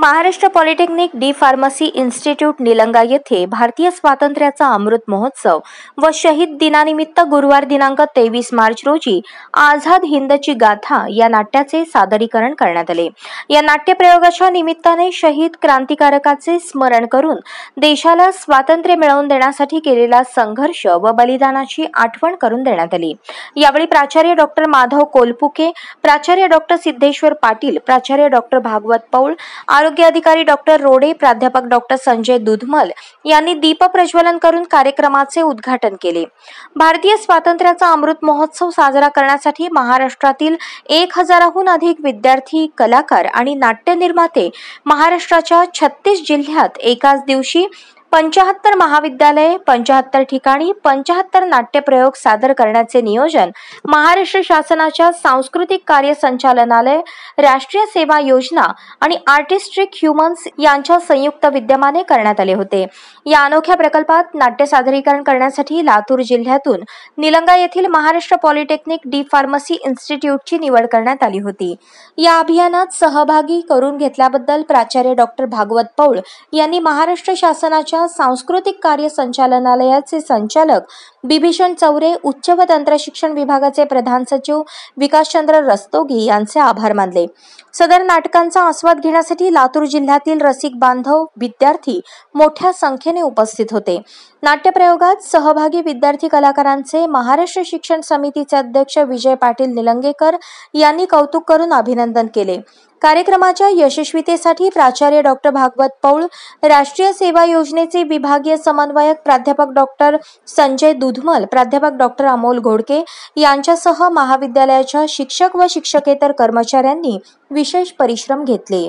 Maharashtra polytechnic D pharmacy institute Nilanga येथे भारतीय स्वातंत्र्याचा अमृत महोत्सव व शहीद दिनानिमित्त गुरुवार दिनांक तेवीस मार्च रोजी आझाद हिंदची गाथा या नाट्याचे सादरीकरण करण्यात आले या नाट्यप्रयोगाच्या निमित्ताने शहीद क्रांतिकारकाचे स्मरण करून देशाला स्वातंत्र्य मिळवून देण्यासाठी केलेला संघर्ष व बलिदानाची आठवण करून देण्यात आली यावेळी प्राचार्य डॉक्टर माधव कोलपुके प्राचार्य डॉक्टर सिद्धेश्वर पाटील प्राचार्य डॉक्टर भागवत पौळ आरोग्य अधिकारी डॉक्टर रोडे प्राध्यापक डॉक्टर संजय दुधमल यांनी दीप प्रज्वलन करून कार्यक्रमाचे उद्घाटन केले भारतीय स्वातंत्र्याचा अमृत महोत्सव साजरा करण्यासाठी महाराष्ट्रातील एक हजाराहून अधिक विद्यार्थी कलाकार आणि नाट्य निर्माते महाराष्ट्राच्या छत्तीस जिल्ह्यात एकाच दिवशी पंचाहत्तर महाविद्यालये पंचाहत्तर ठिकाणी पंचाहत्तर नाट्यप्रयोग सादर करण्याचे नियोजन महाराष्ट्र शासनाच्या सांस्कृतिक कार्य संचालनालय राष्ट्रीय सेवा योजना आणि आर्टिस्टिक ह्युमन्स यांच्या संयुक्त विद्यमाने करण्यात आले होते या अनोख्या प्रकल्पात नाट्य सादरीकरण करण्यासाठी लातूर जिल्ह्यातून निलंगा येथील महाराष्ट्र पॉलिटेक्निक डी फार्मसी इन्स्टिट्यूटची निवड करण्यात आली होती या अभियानात सहभागी करून घेतल्याबद्दल प्राचार्य डॉक्टर भागवत पौळ यांनी महाराष्ट्र शासनाच्या सांस्कृतिक कार्य संचालनालयाचे संचालक बिभीषण चौरे उच्च व तंत्र शिक्षण विभागाचे प्रधान सचिव विकासचंद्र रस्तोगी यांचे आभार मानले सदर नाटकांचा आस्वाद घेण्यासाठी लातूर जिल्ह्यातील रसिक बांधव विद्यार्थी मोठ्या संख्येने उपस्थित होते नाट्यप्रयोगात सहभागी विद्यार्थी कलाकारांचे महाराष्ट्र शिक्षण समितीचे अध्यक्ष विजय पाटील निलंगेकर यांनी कौतुक करून अभिनंदन केले कार्यक्रमाच्या यशस्वीतेसाठी प्राचार्य डॉक्टर भागवत पौळ राष्ट्रीय सेवा योजनेचे विभागीय समन्वयक प्राध्यापक डॉक्टर संजय दुधमल प्राध्यापक डॉक्टर अमोल घोडके यांच्यासह महाविद्यालयाच्या शिक्षक व शिक्षकेतर कर्मचाऱ्यांनी विशेष परिश्रम घेतले